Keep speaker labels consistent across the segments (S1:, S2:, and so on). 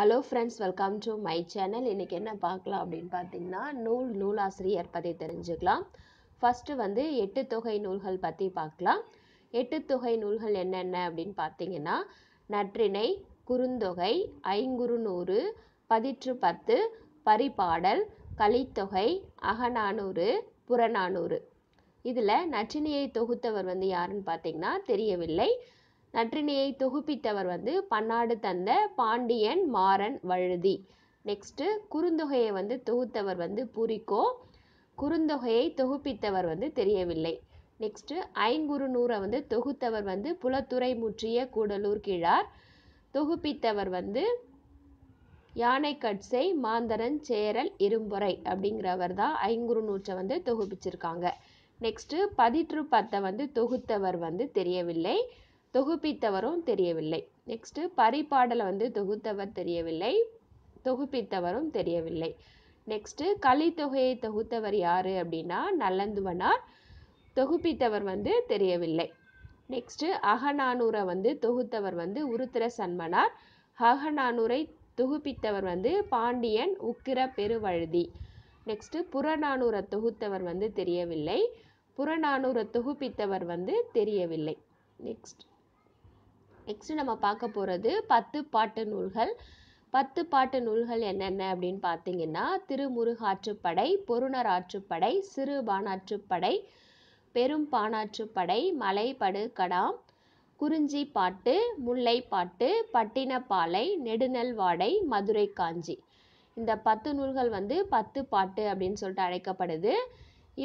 S1: hello friends welcome to my channel இன்றைக்கி என்ன பார்க்கலாம் அப்படின்னு பார்த்தீங்கன்னா நூல் நூலாசிரியர் பற்றி தெரிஞ்சுக்கலாம் ஃபஸ்ட்டு வந்து எட்டு தொகை நூல்கள் பற்றி பார்க்கலாம் எட்டு தொகை நூல்கள் என்னென்ன அப்படின்னு பார்த்தீங்கன்னா நற்றிணை குறுந்தொகை ஐங்குறுநூறு பதிற்று பத்து பரிபாடல் கலித்தொகை அகநானூறு புறநானூறு இதில் நற்றினையை தொகுத்தவர் வந்து யாருன்னு பார்த்தீங்கன்னா தெரியவில்லை நற்றினியை தொகுப்பித்தவர் வந்து பன்னாடு தந்த பாண்டியன் மாறன் வழுதி நெக்ஸ்ட்டு குறுந்தொகையை வந்து தொகுத்தவர் வந்து புரிக்கோ குறுந்தொகையை தொகுப்பித்தவர் வந்து தெரியவில்லை நெக்ஸ்ட்டு ஐங்குறுநூறை வந்து தொகுத்தவர் வந்து புலத்துறை முற்றிய கூடலூர் கிழார் தொகுப்பித்தவர் வந்து யானை கட்சை மாந்தரன் சேரல் இரும்பொறை அப்படிங்கிறவர் தான் நூற்றை வந்து தொகுப்பிச்சிருக்காங்க நெக்ஸ்ட்டு பதிற்று பத்தை வந்து தொகுத்தவர் வந்து தெரியவில்லை தொகுப்பித்தவரும் தெரியவில்லை நெக்ஸ்ட்டு பரிபாடலை வந்து தொகுத்தவர் தெரியவில்லை தொகுப்பித்தவரும் தெரியவில்லை நெக்ஸ்ட்டு கலித்தொகையை தொகுத்தவர் யார் அப்படின்னா நல்லந்துவனார் தொகுப்பித்தவர் வந்து தெரியவில்லை நெக்ஸ்ட்டு அகநானூரை வந்து தொகுத்தவர் வந்து உருத்திர சன்மனார் அகநானூரை தொகுப்பித்தவர் வந்து பாண்டியன் உக்கிர பெருவழுதி நெக்ஸ்ட்டு புறநானூரை தொகுத்தவர் வந்து தெரியவில்லை புறநானூரை தொகுப்பித்தவர் வந்து தெரியவில்லை நெக்ஸ்ட் நெக்ஸ்ட்டு நம்ம பார்க்க போகிறது பத்து பாட்டு நூல்கள் பத்து பாட்டு நூல்கள் என்னென்ன அப்படின்னு பார்த்தீங்கன்னா திருமுருகாற்றுப்படை பொருணர் ஆற்றுப்படை சிறு பானாற்றுப்படை பெரும் பானாற்றுப்படை மலைபடு கடாம் குறிஞ்சி பாட்டு முல்லைப்பாட்டு பட்டினப்பாலை நெடுநல்வாடை மதுரை காஞ்சி இந்த பத்து நூல்கள் வந்து பத்து பாட்டு அப்படின்னு சொல்லிட்டு அழைக்கப்படுது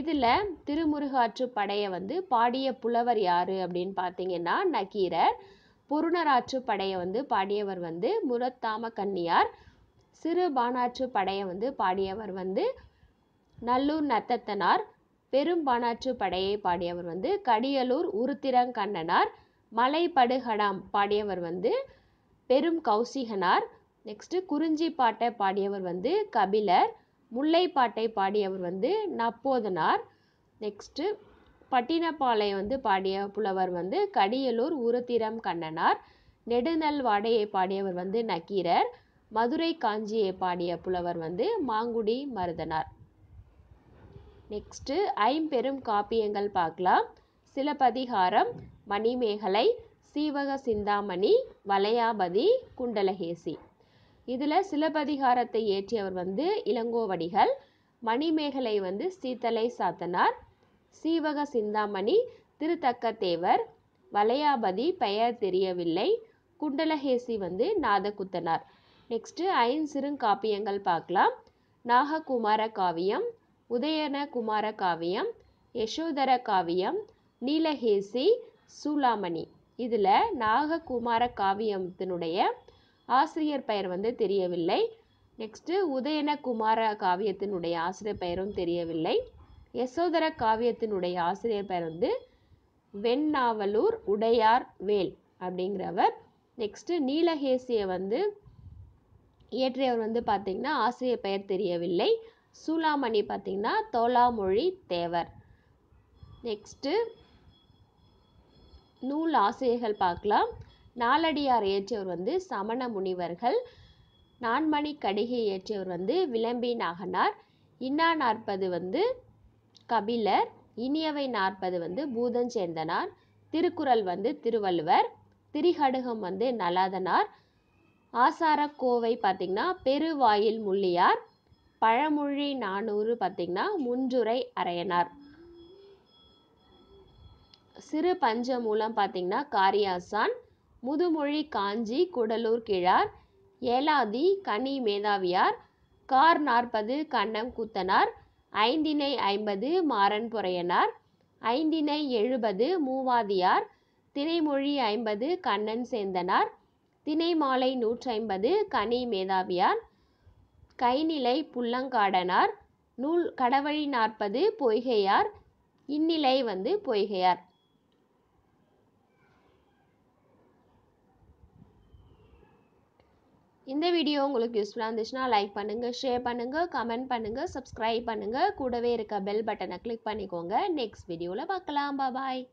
S1: இதில் திருமுருகாற்று படையை வந்து பாடிய புலவர் யார் அப்படின்னு பார்த்தீங்கன்னா நக்கீரர் புருணராற்று படையை வந்து பாடியவர் வந்து முரத்தாம கன்னியார் சிறு பானாற்று படையை வந்து பாடியவர் வந்து நல்லூர் நத்தத்தனார் பெரும் பானாற்று படையை பாடியவர் வந்து கடியலூர் உருத்திரங்கண்ணனார் மலைப்படுகடாம் பாடியவர் வந்து பெரும் கௌசிகனார் நெக்ஸ்ட்டு குறிஞ்சி பாட்டை பாடியவர் வந்து கபிலர் முல்லை பாட்டை பாடியவர் வந்து நப்போதனார் நெக்ஸ்ட்டு பட்டினப்பாலை வந்து பாடிய புலவர் வந்து கடியலூர் ஊரத்திரம் கண்ணனார் நெடுநல் வாடையை பாடியவர் வந்து நக்கீரர் மதுரை காஞ்சியை பாடிய புலவர் வந்து மாங்குடி மருதனார் நெக்ஸ்ட்டு ஐம்பெரும் காப்பியங்கள் பார்க்கலாம் சிலப்பதிகாரம் மணிமேகலை சீவக சிந்தாமணி வளையாபதி குண்டலகேசி இதில் சிலப்பதிகாரத்தை ஏற்றியவர் வந்து இளங்கோவடிகள் மணிமேகலை வந்து சீத்தலை சாத்தனார் சீவக சிந்தாமணி திருத்தக்கத்தேவர் வளையாபதி பெயர் தெரியவில்லை குண்டலகேசி வந்து நாதகுத்தனார் நெக்ஸ்ட்டு ஐஞ்சிறுங்காப்பியங்கள் பார்க்கலாம் நாககுமார காவியம் உதயன குமார காவியம் யசோதர காவியம் நீலகேசி சூலாமணி இதில் நாககுமார காவியத்தினுடைய ஆசிரியர் பெயர் வந்து தெரியவில்லை நெக்ஸ்ட்டு உதயன குமார காவியத்தினுடைய ஆசிரியர் பெயரும் தெரியவில்லை யசோதர காவியத்தினுடைய ஆசிரியர் பெயர் வந்து வெண்ணாவலூர் உடையார் வேல் அப்படிங்கிறவர் நெக்ஸ்ட்டு நீலகேசியை வந்து இயற்றியவர் வந்து பார்த்திங்கன்னா ஆசிரியர் பெயர் தெரியவில்லை சூலாமணி பார்த்திங்கன்னா தோலாமொழி தேவர் நெக்ஸ்ட்டு நூல் ஆசிரியர்கள் பார்க்கலாம் நாலடியார் இயற்றியவர் வந்து சமண முனிவர்கள் நான்மணி கடிகை இயற்றியவர் வந்து விளம்பி நாகனார் இன்னா நாற்பது வந்து கபிலர் இனியவை நாற்பது வந்து பூதஞ்சேந்தனார் திருக்குறள் வந்து திருவள்ளுவர் திரிகடுகம் வந்து நலாதனார் ஆசாரக்கோவை பார்த்திங்கன்னா பெருவாயில் முள்ளியார் பழமொழி நானூறு பார்த்திங்கன்னா முன்றுரை அரையனார் சிறு பஞ்ச மூலம் பார்த்திங்கன்னா காரியாசான் முதுமொழி காஞ்சி குடலூர் கிழார் ஏலாதி கனி மேதாவியார் கார் நாற்பது கண்ணம் கூத்தனார் ஐந்திணை ஐம்பது மாறன் பொறையனார் ஐந்திணை எழுபது மூவாதியார் திணைமொழி ஐம்பது கண்ணன் சேந்தனார் மாலை நூற்றைம்பது கனி மேதாவியார் கைநிலை புல்லங்காடனார் நூல் கடவழி நாற்பது பொய்கையார் இந்நிலை வந்து பொய்கையார் இந்த வீடியோ உங்களுக்கு யூஸ்ஃபுல்லாக இருந்துச்சுன்னா லைக் பண்ணுங்கள் ஷேர் பண்ணுங்கள் கமெண்ட் பண்ணுங்கள் சப்ஸ்கிரைப் பண்ணுங்கள் கூடவே இருக்க பெல் பட்டனை கிளிக் பண்ணிக்கோங்க நெக்ஸ்ட் வீடியோவில் பார்க்கலாம் பாய்